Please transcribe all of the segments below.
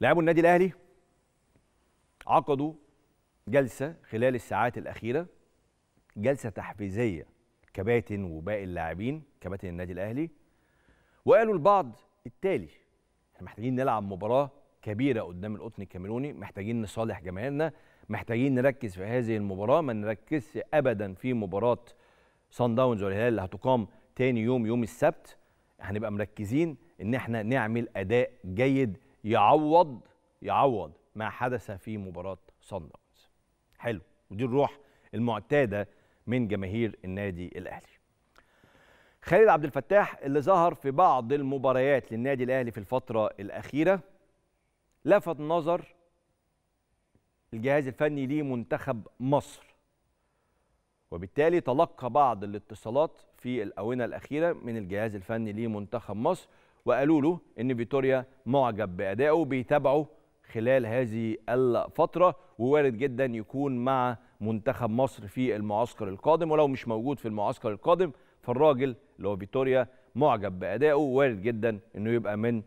لاعبو النادي الاهلي عقدوا جلسه خلال الساعات الاخيره جلسه تحفيزيه كباتن وباقي اللاعبين كباتن النادي الاهلي وقالوا البعض التالي احنا محتاجين نلعب مباراه كبيره قدام القطن الكاميروني محتاجين نصالح جماهيرنا محتاجين نركز في هذه المباراه ما نركزش ابدا في مباراه صن داونز والهلال اللي هتقام تاني يوم يوم السبت هنبقى مركزين ان احنا نعمل اداء جيد يعوض يعوض ما حدث في مباراه صن داونز حلو ودي الروح المعتاده من جماهير النادي الاهلي خالد عبد الفتاح اللي ظهر في بعض المباريات للنادي الاهلي في الفتره الاخيره لفت نظر الجهاز الفني لمنتخب مصر وبالتالي تلقى بعض الاتصالات في الاونه الاخيره من الجهاز الفني لمنتخب مصر وقالوا له ان فيتوريا معجب بادائه بيتابعه خلال هذه الفتره ووارد جدا يكون مع منتخب مصر في المعسكر القادم ولو مش موجود في المعسكر القادم فالراجل اللي هو فيتوريا معجب بادائه وارد جدا انه يبقى من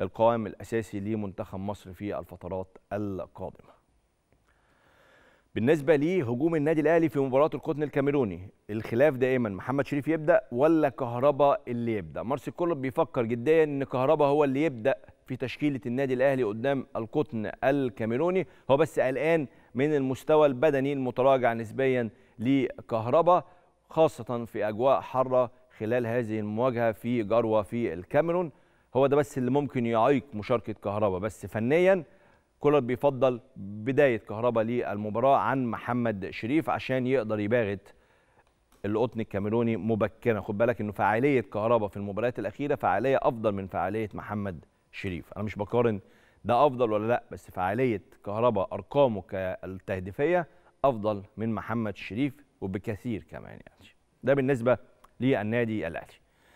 القوام الاساسي لمنتخب مصر في الفترات القادمه بالنسبه لهجوم النادي الاهلي في مباراه القطن الكاميروني الخلاف دائما محمد شريف يبدا ولا كهربا اللي يبدا مارسي كولر بيفكر جديا ان كهربا هو اللي يبدا في تشكيله النادي الاهلي قدام القطن الكاميروني هو بس قلقان من المستوى البدني المتراجع نسبيا لكهربا خاصه في اجواء حاره خلال هذه المواجهه في جروه في الكاميرون هو ده بس اللي ممكن يعيق مشاركه كهربا بس فنيا كولر بيفضل بدايه كهربا للمباراه عن محمد شريف عشان يقدر يباغت القطن الكاميروني مبكرا خد بالك انه فعاليه كهربا في المباريات الاخيره فعاليه افضل من فعاليه محمد شريف انا مش بقارن ده افضل ولا لا بس فعاليه كهربا ارقامه كالتهديفيه افضل من محمد شريف وبكثير كمان يعني ده بالنسبه للنادي الاهلي